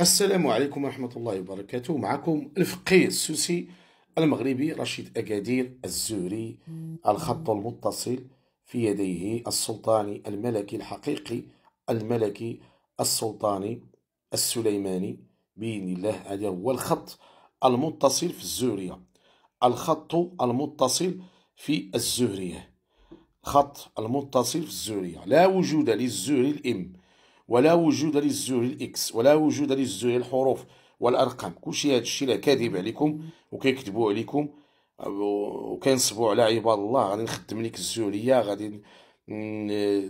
السلام عليكم ورحمة الله وبركاته معكم الفقيه السوسي المغربي رشيد أكادير الزهري الخط المتصل في يديه السلطاني الملكي الحقيقي الملكي السلطاني السليماني بإذن الله هذا هو الخط المتصل في الزهرية الخط المتصل في الزهرية خط المتصل في الزهرية لا وجود للزهري الإم ولا وجود للزهر الاكس ولا وجود للزهر الحروف والارقام كلشي هذا الشيء راه كاذب عليكم وكيكذبوا عليكم وكينصبوا على عباد الله غادي نخدم لك الزهريه غادي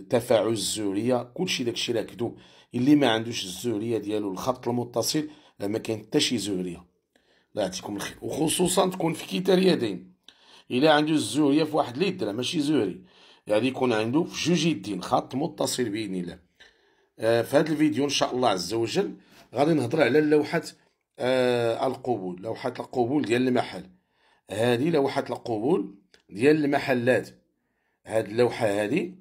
تفاعل الزهريه كلشي داكشي راه كذوب اللي ما عندوش الزهريه ديالو الخط المتصل راه ما كاين حتى شي زهريه الله يعطيكم الخير وخصوصا تكون في كتار يدين الا عنده الزهريه في واحد اليد راه ماشي زهري يعني يكون عنده في جوج يدين خط متصل باذن الله آه، في هذا الفيديو ان شاء الله عز وجل غادي نهضر على لوحه آه، القبول لوحه القبول ديال المحل هذه لوحه القبول ديال المحلات هاد اللوحه هذه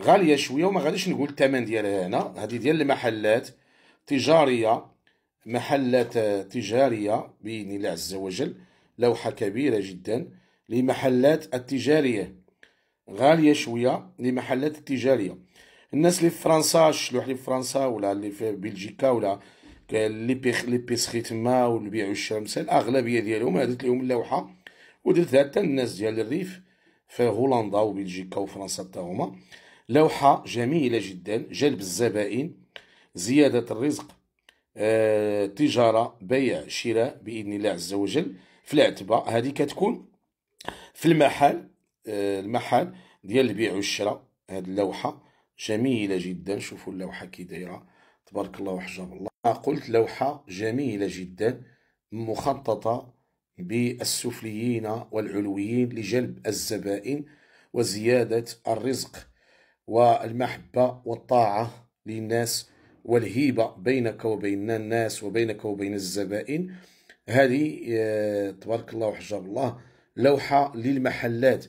غاليه شويه وما غاديش نقول الثمن ديالها هنا هذه ديال المحلات تجاريه محلات آه، تجاريه باذن الله عز وجل لوحه كبيره جدا لمحلات التجاريه غاليه شويه لمحلات التجاريه الناس اللي في فرنسا الشلوح اللي في فرنسا ولا اللي في بلجيكا ولا اللي بيخ لي بيسخي تما والبيع والشرا الشمسه الاغلبيه ديالهم هدت لهم اللوحه ودرتها حتى الناس ديال الريف في هولندا وبلجيكا وفرنسا حتى هما لوحه جميله جدا جلب الزبائن زياده الرزق آه، تجاره بيع شراء باذن الله عز وجل في العتبه هذه كتكون في المحل آه، المحل ديال البيع والشراء هذه اللوحه جميلة جدا شوفوا اللوحة كي دايرة تبارك الله وحجاب الله آه، قلت لوحة جميلة جدا مخططة بالسفليين والعلويين لجلب الزبائن وزيادة الرزق والمحبة والطاعة للناس والهيبة بينك وبين الناس وبينك وبين الزبائن هذه آه، تبارك الله وحجاب الله لوحة للمحلات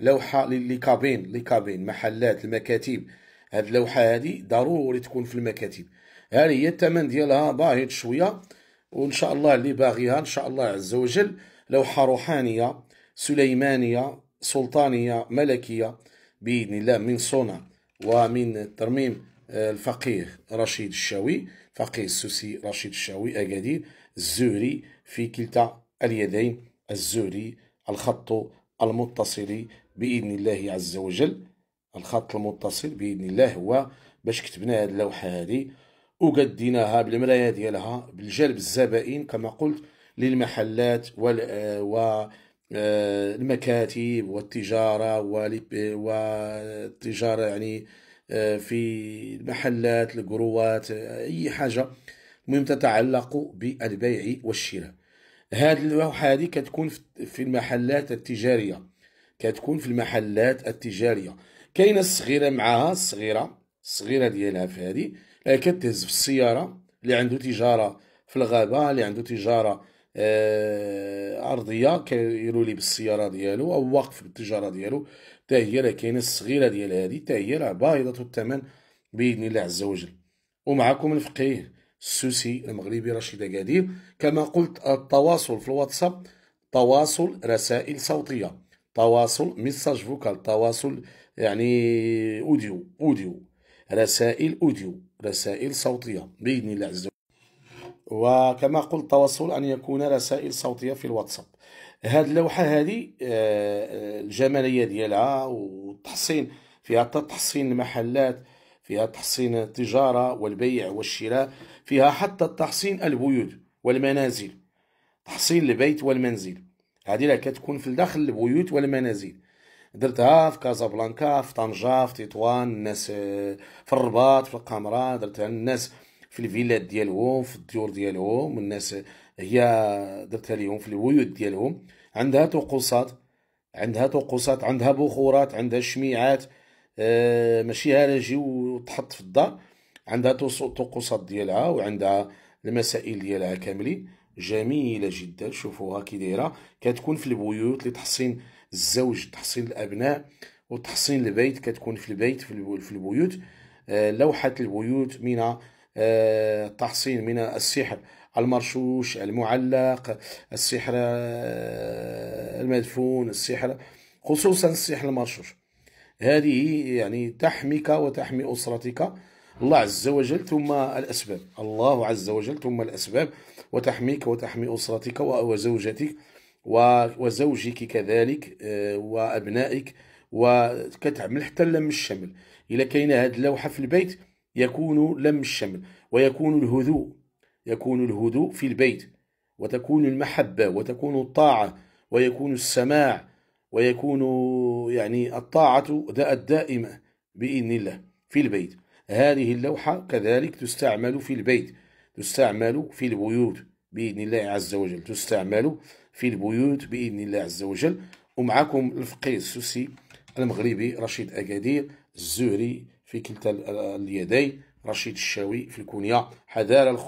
لوحة للكابين لكابين محلات المكاتب هاد اللوحه هادي ضروري تكون في المكاتب ها هي الثمن ديالها باهت شويه وان شاء الله اللي باغيها ان شاء الله عز وجل لوحه روحانيه سليمانيه سلطانيه ملكيه باذن الله من صنع ومن ترميم آه، الفقيه رشيد الشاوي فقيه السوسي رشيد الشاوي اكادير الزهري في كلتا اليدين الزهري الخط المتصل باذن الله عز وجل الخط المتصل باذن الله هو باش كتبنا هذه اللوحه هذه وقديناها بالمرايه ديالها بالجلب الزبائن كما قلت للمحلات وال آه، المكاتب والتجاره والتجاره يعني آه، في المحلات القروات اي حاجه المهم تتعلق بالبيع والشراء هذه اللوحه هذه كتكون في المحلات التجاريه كتكون في المحلات التجاريه كاينه الصغيره معاها الصغيره الصغيره ديالها في هذه اللي كتهز في السياره اللي عنده تجاره في الغابه اللي عنده تجاره آه ارضيه كيرولي لي بالسياره ديالو او واقف بالتجاره ديالو حتى هي راه كاينه الصغيره ديال هذه حتى هي راه باهظه الثمن باذن الله عز وجل ومعكم الفقيه السوسي المغربي رشيد اكادير كما قلت التواصل في الواتساب تواصل رسائل صوتيه تواصل ميساج فوكال تواصل يعني أوديو أوديو رسائل أوديو رسائل صوتية بإذن الله عز وجل وكما قلت التواصل أن يكون رسائل صوتية في الواتساب هذه اللوحة هذه آه، آه، الجمالية ديالها والتحصين فيها تحصين المحلات فيها تحصين التجارة والبيع والشراء فيها حتى تحصين البيوت والمنازل تحصين البيت والمنزل هذه لا كتكون في الداخل البيوت والمنازل درتها في كازابلانكا في طنجة في تطوان الناس آه، في الرباط في القمرة درتها الناس في الفيلات ديالهم في الديور ديالهم الناس هي درتها ليهم في البيوت ديالهم عندها طقوسات عندها طقوسات عندها بخورات عندها شميعات آه، ماشي هالا جي وتحط في الدار عندها طقوسات ديالها وعندها المسائل ديالها كاملين جميله جدا شوفوها كي دايره كتكون في البيوت لتحسين الزوج تحصين الابناء وتحصين البيت كتكون في البيت في البيوت آه، لوحه البيوت من التحصين آه، من السحر المرشوش المعلق السحر آه، المدفون السحر خصوصا السحر المرشوش هذه يعني تحميك وتحمي أسرتك الله عز وجل ثم الأسباب الله عز وجل ثم الأسباب وتحميك وتحمي أسرتك وزوجتك وزوجك كذلك آه، وأبنائك وكتعمل حتى لم الشمل إلا كاين هذه اللوحة في البيت يكون لم الشمل ويكون الهدوء يكون الهدوء في البيت وتكون المحبة وتكون الطاعة ويكون السماع ويكون يعني الطاعة الدائمة بإذن الله في البيت هذه اللوحة كذلك تستعمل في البيت تستعمل في البيوت بإذن الله عز وجل تستعمل في البيوت بإذن الله عز وجل ومعكم الفقيه السوسي المغربي رشيد أكادير الزهري في كلتا اليدين رشيد الشاوي في الكونيا حذار الخ...